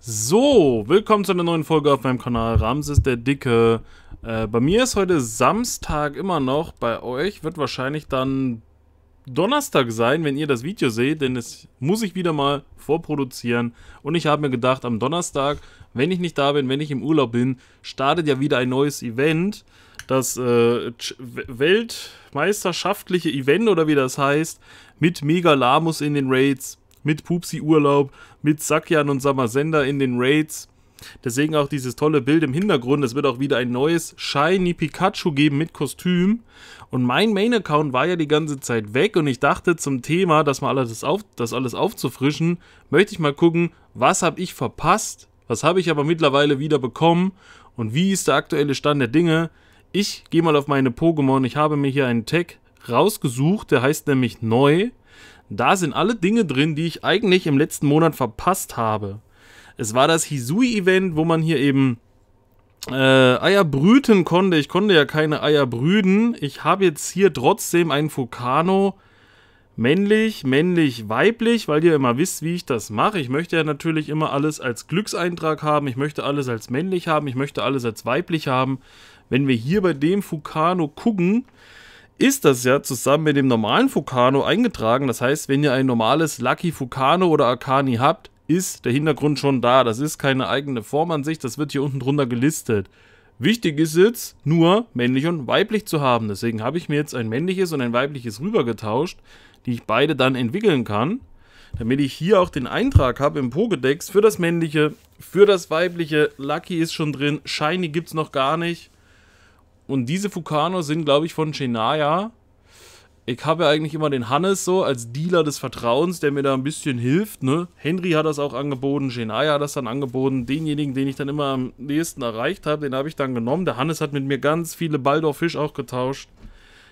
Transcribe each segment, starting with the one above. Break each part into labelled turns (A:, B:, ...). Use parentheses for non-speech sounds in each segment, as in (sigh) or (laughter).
A: So, willkommen zu einer neuen Folge auf meinem Kanal Ramses der Dicke. Äh, bei mir ist heute Samstag immer noch, bei euch wird wahrscheinlich dann Donnerstag sein, wenn ihr das Video seht, denn es muss ich wieder mal vorproduzieren. Und ich habe mir gedacht, am Donnerstag, wenn ich nicht da bin, wenn ich im Urlaub bin, startet ja wieder ein neues Event. Das äh, weltmeisterschaftliche Event oder wie das heißt, mit Mega Lamus in den Raids mit Pupsi-Urlaub, mit Sakyan und Samasenda in den Raids. Deswegen auch dieses tolle Bild im Hintergrund. Es wird auch wieder ein neues Shiny Pikachu geben mit Kostüm. Und mein Main-Account war ja die ganze Zeit weg und ich dachte zum Thema, dass mal alles auf, das alles aufzufrischen, möchte ich mal gucken, was habe ich verpasst, was habe ich aber mittlerweile wieder bekommen und wie ist der aktuelle Stand der Dinge. Ich gehe mal auf meine Pokémon. Ich habe mir hier einen Tag rausgesucht, der heißt nämlich neu. Da sind alle Dinge drin, die ich eigentlich im letzten Monat verpasst habe. Es war das Hisui-Event, wo man hier eben äh, Eier brüten konnte. Ich konnte ja keine Eier brüden. Ich habe jetzt hier trotzdem einen Fukano. männlich, männlich, weiblich, weil ihr immer wisst, wie ich das mache. Ich möchte ja natürlich immer alles als Glückseintrag haben. Ich möchte alles als männlich haben. Ich möchte alles als weiblich haben. Wenn wir hier bei dem Fukano gucken, ist das ja zusammen mit dem normalen Fukano eingetragen. Das heißt, wenn ihr ein normales Lucky Fukano oder Arcani habt, ist der Hintergrund schon da. Das ist keine eigene Form an sich, das wird hier unten drunter gelistet. Wichtig ist jetzt, nur männlich und weiblich zu haben. Deswegen habe ich mir jetzt ein männliches und ein weibliches rübergetauscht, die ich beide dann entwickeln kann. Damit ich hier auch den Eintrag habe im Pokedex für das männliche, für das weibliche. Lucky ist schon drin, Shiny gibt es noch gar nicht. Und diese Fukano sind, glaube ich, von Shenaya. Ich habe ja eigentlich immer den Hannes so als Dealer des Vertrauens, der mir da ein bisschen hilft. Ne? Henry hat das auch angeboten, Shenaya hat das dann angeboten. Denjenigen, den ich dann immer am nächsten erreicht habe, den habe ich dann genommen. Der Hannes hat mit mir ganz viele Baldor Fisch auch getauscht.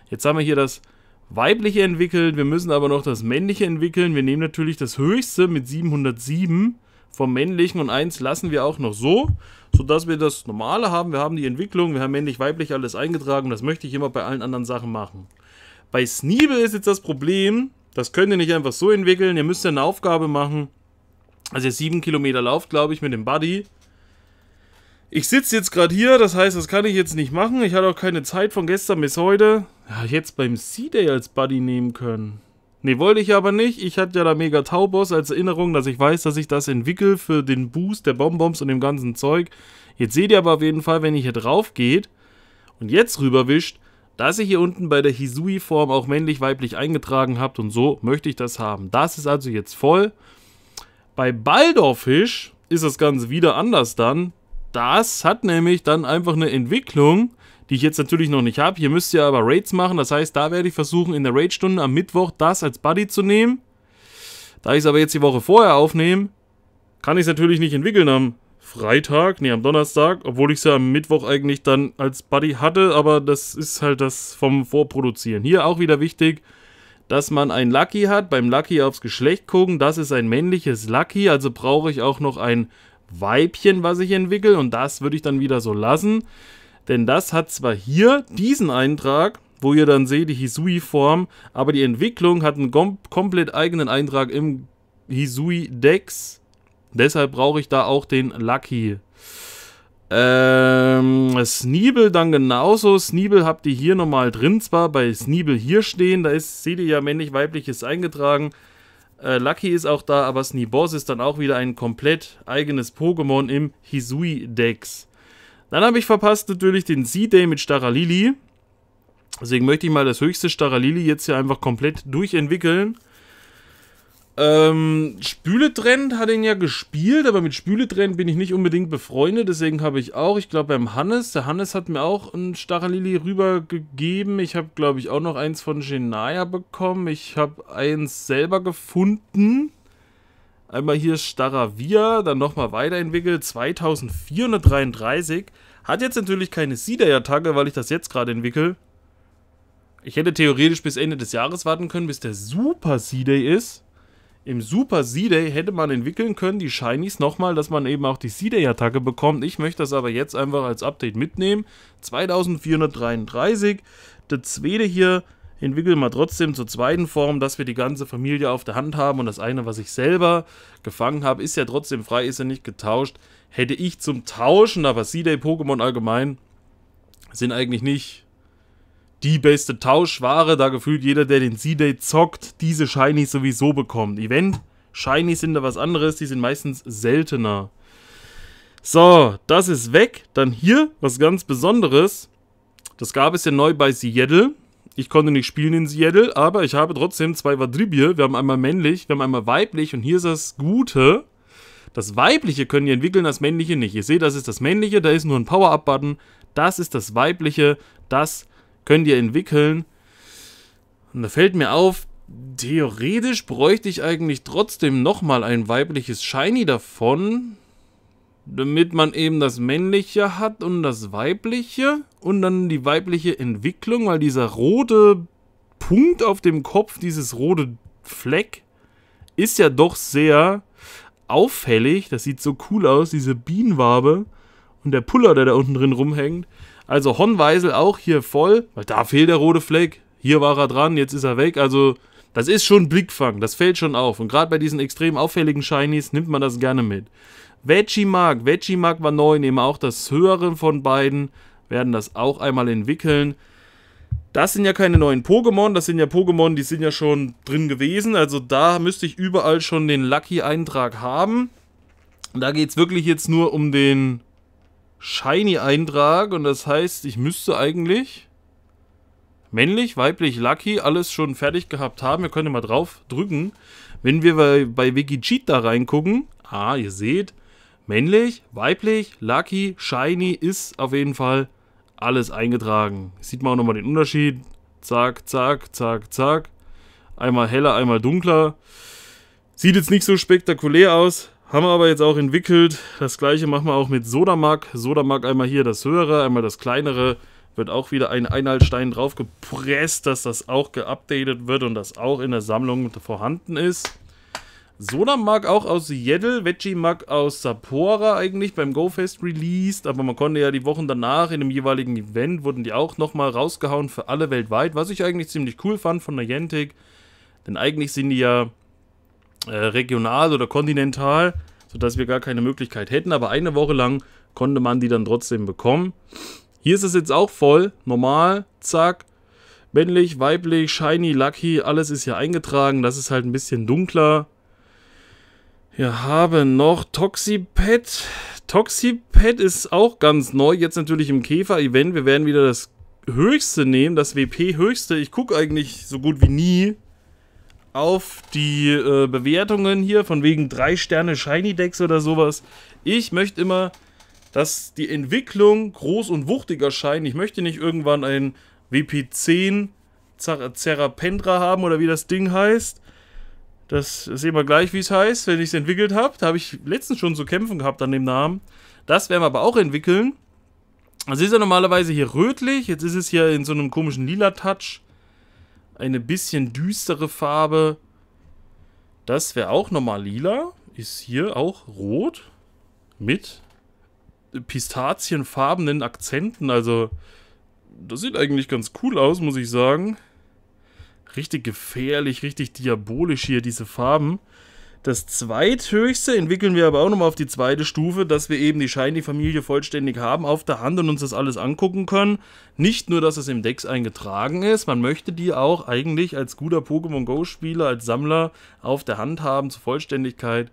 A: Jetzt haben wir hier das weibliche entwickelt, wir müssen aber noch das männliche entwickeln. Wir nehmen natürlich das höchste mit 707 vom männlichen und eins lassen wir auch noch so sodass wir das Normale haben. Wir haben die Entwicklung, wir haben männlich-weiblich alles eingetragen. Das möchte ich immer bei allen anderen Sachen machen. Bei Sneeble ist jetzt das Problem, das könnt ihr nicht einfach so entwickeln. Ihr müsst ja eine Aufgabe machen. Also ihr sieben Kilometer lauft, glaube ich, mit dem Buddy. Ich sitze jetzt gerade hier, das heißt, das kann ich jetzt nicht machen. Ich hatte auch keine Zeit von gestern bis heute. Ja, ich hätte beim Sea day als Buddy nehmen können. Nee, wollte ich aber nicht. Ich hatte ja da Mega Tauboss als Erinnerung, dass ich weiß, dass ich das entwickle für den Boost der Bonbons und dem ganzen Zeug. Jetzt seht ihr aber auf jeden Fall, wenn ihr hier drauf geht und jetzt rüberwischt, dass ihr hier unten bei der Hisui-Form auch männlich-weiblich eingetragen habt und so möchte ich das haben. Das ist also jetzt voll. Bei Baldorfisch ist das Ganze wieder anders dann. Das hat nämlich dann einfach eine Entwicklung, die ich jetzt natürlich noch nicht habe. Hier müsst ihr aber Raids machen, das heißt, da werde ich versuchen, in der Raid-Stunde am Mittwoch das als Buddy zu nehmen. Da ich es aber jetzt die Woche vorher aufnehme, kann ich es natürlich nicht entwickeln am Freitag, nee, am Donnerstag, obwohl ich es ja am Mittwoch eigentlich dann als Buddy hatte, aber das ist halt das vom Vorproduzieren. Hier auch wieder wichtig, dass man ein Lucky hat, beim Lucky aufs Geschlecht gucken, das ist ein männliches Lucky, also brauche ich auch noch ein Weibchen, was ich entwickle und das würde ich dann wieder so lassen. Denn das hat zwar hier diesen Eintrag, wo ihr dann seht, die Hisui-Form, aber die Entwicklung hat einen kom komplett eigenen Eintrag im Hisui-Dex. Deshalb brauche ich da auch den Lucky. Ähm, Sneebel dann genauso. Sneebel habt ihr hier nochmal drin, zwar bei Sneebel hier stehen, da ist, seht ihr ja männlich-weibliches eingetragen. Äh, Lucky ist auch da, aber Sneeboss ist dann auch wieder ein komplett eigenes Pokémon im Hisui-Dex. Dann habe ich verpasst natürlich den Z-Day mit Staralili. Deswegen möchte ich mal das höchste Staralili jetzt hier einfach komplett durchentwickeln. Ähm, Spületrend hat ihn ja gespielt, aber mit Spületrend bin ich nicht unbedingt befreundet, deswegen habe ich auch, ich glaube beim Hannes, der Hannes hat mir auch ein Staralili rübergegeben. Ich habe, glaube ich, auch noch eins von Genaya bekommen. Ich habe eins selber gefunden. Einmal hier Staravia, dann nochmal weiterentwickelt, 2433. Hat jetzt natürlich keine Seeder-Attacke, weil ich das jetzt gerade entwickle. Ich hätte theoretisch bis Ende des Jahres warten können, bis der Super sea day ist. Im Super sea day hätte man entwickeln können, die Shinies nochmal, dass man eben auch die sea day attacke bekommt. Ich möchte das aber jetzt einfach als Update mitnehmen. 2433. Der zweite hier entwickeln mal trotzdem zur zweiten Form, dass wir die ganze Familie auf der Hand haben und das eine, was ich selber gefangen habe, ist ja trotzdem frei, ist ja nicht getauscht. Hätte ich zum Tauschen, aber C-Day-Pokémon allgemein sind eigentlich nicht die beste Tauschware, da gefühlt jeder, der den C-Day zockt, diese Shinies sowieso bekommt. Event-Shinies sind da was anderes, die sind meistens seltener. So, das ist weg. Dann hier was ganz Besonderes. Das gab es ja neu bei Seattle. Ich konnte nicht spielen in Seattle, aber ich habe trotzdem zwei Vadribie. Wir haben einmal männlich, wir haben einmal weiblich und hier ist das Gute. Das Weibliche können die entwickeln, das Männliche nicht. Ihr seht, das ist das Männliche, da ist nur ein Power-Up-Button. Das ist das Weibliche, das könnt ihr entwickeln. Und da fällt mir auf, theoretisch bräuchte ich eigentlich trotzdem nochmal ein weibliches Shiny davon damit man eben das männliche hat und das weibliche und dann die weibliche Entwicklung, weil dieser rote Punkt auf dem Kopf, dieses rote Fleck, ist ja doch sehr auffällig. Das sieht so cool aus, diese Bienenwabe und der Puller, der da unten drin rumhängt. Also Honweisel auch hier voll, weil da fehlt der rote Fleck. Hier war er dran, jetzt ist er weg. Also das ist schon Blickfang, das fällt schon auf. Und gerade bei diesen extrem auffälligen Shinies nimmt man das gerne mit. Veggie Mark, Veggie Mark war neu, nehmen auch das höhere von beiden, werden das auch einmal entwickeln. Das sind ja keine neuen Pokémon, das sind ja Pokémon, die sind ja schon drin gewesen. Also da müsste ich überall schon den Lucky-Eintrag haben. Da geht es wirklich jetzt nur um den Shiny-Eintrag und das heißt, ich müsste eigentlich männlich, weiblich, Lucky, alles schon fertig gehabt haben. Wir können mal drauf drücken. Wenn wir bei, bei Wikicheat da reingucken, ah, ihr seht, männlich, weiblich, Lucky, Shiny ist auf jeden Fall alles eingetragen. Sieht man auch nochmal den Unterschied. Zack, zack, zack, zack. Einmal heller, einmal dunkler. Sieht jetzt nicht so spektakulär aus, haben wir aber jetzt auch entwickelt. Das gleiche machen wir auch mit Sodamak. Sodamak einmal hier das höhere, einmal das kleinere wird auch wieder ein Einhaltstein draufgepresst, dass das auch geupdatet wird und das auch in der Sammlung vorhanden ist. Soda mag auch aus Seattle, Veggie mag aus Sappora eigentlich beim GoFest released, aber man konnte ja die Wochen danach in dem jeweiligen Event wurden die auch nochmal rausgehauen für alle weltweit, was ich eigentlich ziemlich cool fand von Niantic, denn eigentlich sind die ja äh, regional oder kontinental, sodass wir gar keine Möglichkeit hätten, aber eine Woche lang konnte man die dann trotzdem bekommen. Hier ist es jetzt auch voll. Normal, zack. Männlich, weiblich, shiny, lucky, alles ist hier eingetragen. Das ist halt ein bisschen dunkler. Wir haben noch Toxipet. Toxipet ist auch ganz neu. Jetzt natürlich im Käfer-Event. Wir werden wieder das Höchste nehmen, das WP-Höchste. Ich gucke eigentlich so gut wie nie auf die äh, Bewertungen hier, von wegen 3 Sterne Shiny Decks oder sowas. Ich möchte immer dass die Entwicklung groß und wuchtig erscheint. Ich möchte nicht irgendwann ein WP10 Zerapendra haben oder wie das Ding heißt. Das sehen wir gleich, wie es heißt, wenn ich es entwickelt habe. Da habe ich letztens schon zu kämpfen gehabt an dem Namen. Das werden wir aber auch entwickeln. Also ist ja normalerweise hier rötlich. Jetzt ist es hier in so einem komischen lila Touch. Eine bisschen düstere Farbe. Das wäre auch nochmal lila. Ist hier auch rot. Mit pistazienfarbenen Akzenten. Also, das sieht eigentlich ganz cool aus, muss ich sagen. Richtig gefährlich, richtig diabolisch hier, diese Farben. Das zweithöchste entwickeln wir aber auch nochmal auf die zweite Stufe, dass wir eben die Shiny-Familie vollständig haben auf der Hand und uns das alles angucken können. Nicht nur, dass es im Dex eingetragen ist, man möchte die auch eigentlich als guter Pokémon Go-Spieler, als Sammler auf der Hand haben zur Vollständigkeit.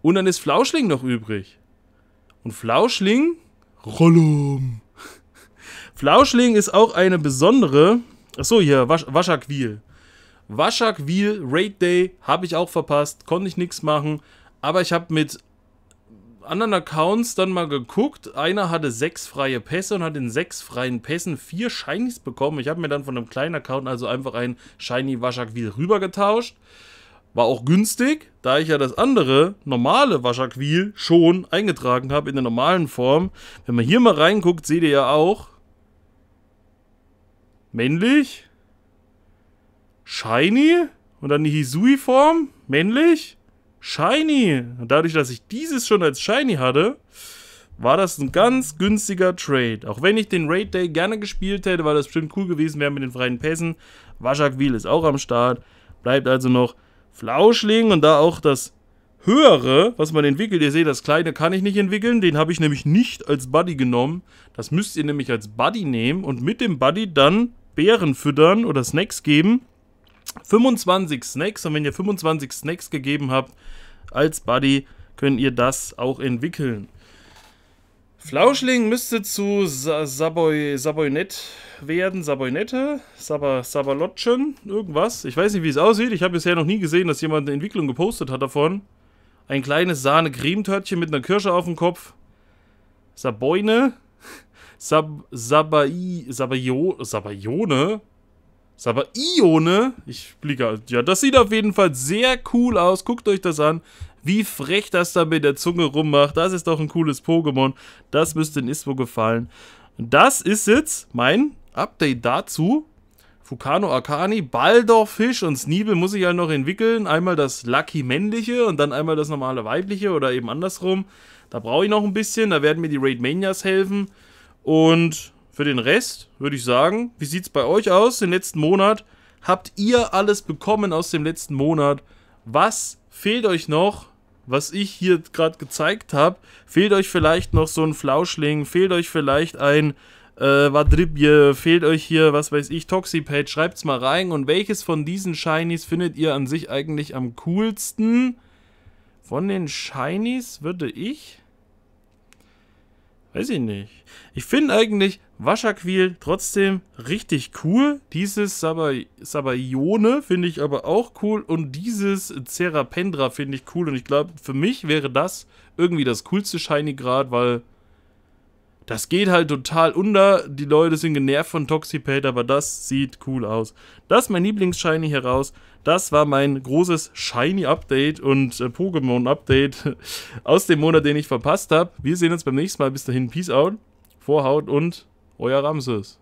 A: Und dann ist Flauschling noch übrig. Und Flauschling? Rollum. Flauschling ist auch eine besondere. Achso, hier, Wasch Waschakwil. Waschakwil, Raid Day, habe ich auch verpasst, konnte ich nichts machen. Aber ich habe mit anderen Accounts dann mal geguckt. Einer hatte sechs freie Pässe und hat in sechs freien Pässen vier Shinies bekommen. Ich habe mir dann von einem kleinen Account also einfach ein Shiny Waschakwil rübergetauscht. getauscht war auch günstig, da ich ja das andere, normale Waschakwil schon eingetragen habe in der normalen Form. Wenn man hier mal reinguckt, seht ihr ja auch, männlich, shiny und dann die Hisui-Form, männlich, shiny. Und dadurch, dass ich dieses schon als shiny hatte, war das ein ganz günstiger Trade. Auch wenn ich den Raid Day gerne gespielt hätte, weil das bestimmt cool gewesen wäre mit den freien Pässen. Wajak ist auch am Start. Bleibt also noch Flauschlingen und da auch das höhere, was man entwickelt. Ihr seht, das kleine kann ich nicht entwickeln. Den habe ich nämlich nicht als Buddy genommen. Das müsst ihr nämlich als Buddy nehmen und mit dem Buddy dann Beeren füttern oder Snacks geben. 25 Snacks und wenn ihr 25 Snacks gegeben habt als Buddy, könnt ihr das auch entwickeln. Flauschling müsste zu Sa Saboy Saboynet werden, Saboynette, Sabalotchen, irgendwas. Ich weiß nicht, wie es aussieht. Ich habe bisher noch nie gesehen, dass jemand eine Entwicklung gepostet hat davon. Ein kleines Sahne-Cremetörtchen mit einer Kirsche auf dem Kopf. Saboyne. (laughs) Sab Sabai Sabayo Sabayone. Sabaione. Ich blicke. Ja, das sieht auf jeden Fall sehr cool aus. Guckt euch das an. Wie frech das da mit der Zunge rummacht. Das ist doch ein cooles Pokémon. Das müsste in Ispo gefallen. Das ist jetzt mein Update dazu. Fukano Arcani, Baldorfisch und Sneebel muss ich halt noch entwickeln. Einmal das Lucky männliche und dann einmal das normale weibliche oder eben andersrum. Da brauche ich noch ein bisschen, da werden mir die Raid Manias helfen. Und für den Rest würde ich sagen, wie sieht es bei euch aus den letzten Monat? Habt ihr alles bekommen aus dem letzten Monat? Was fehlt euch noch? was ich hier gerade gezeigt habe, fehlt euch vielleicht noch so ein Flauschling, fehlt euch vielleicht ein äh, Vadribje, fehlt euch hier, was weiß ich, Toxipate, schreibt's mal rein. Und welches von diesen Shinies findet ihr an sich eigentlich am coolsten? Von den Shinies würde ich Weiß ich nicht. Ich finde eigentlich Waschaquil trotzdem richtig cool. Dieses Sabayone finde ich aber auch cool. Und dieses Serapendra finde ich cool. Und ich glaube, für mich wäre das irgendwie das coolste Shiny gerade, weil das geht halt total unter. Die Leute sind genervt von Toxipate, aber das sieht cool aus. Das ist mein Lieblings-Shiny heraus. Das war mein großes Shiny-Update und äh, Pokémon-Update (laughs) aus dem Monat, den ich verpasst habe. Wir sehen uns beim nächsten Mal. Bis dahin, Peace out, Vorhaut und euer Ramses.